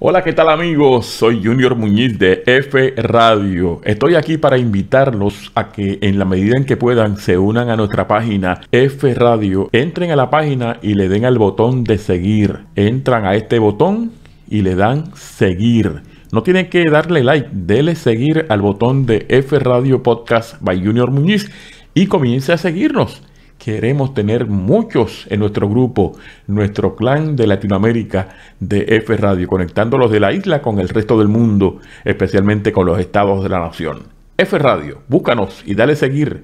Hola, ¿qué tal amigos? Soy Junior Muñiz de F Radio. Estoy aquí para invitarlos a que en la medida en que puedan se unan a nuestra página F Radio. Entren a la página y le den al botón de seguir. Entran a este botón y le dan seguir. No tienen que darle like, dele seguir al botón de F Radio Podcast by Junior Muñiz y comience a seguirnos. Queremos tener muchos en nuestro grupo, nuestro clan de Latinoamérica de F Radio, conectándolos de la isla con el resto del mundo, especialmente con los estados de la nación. F Radio, búscanos y dale seguir.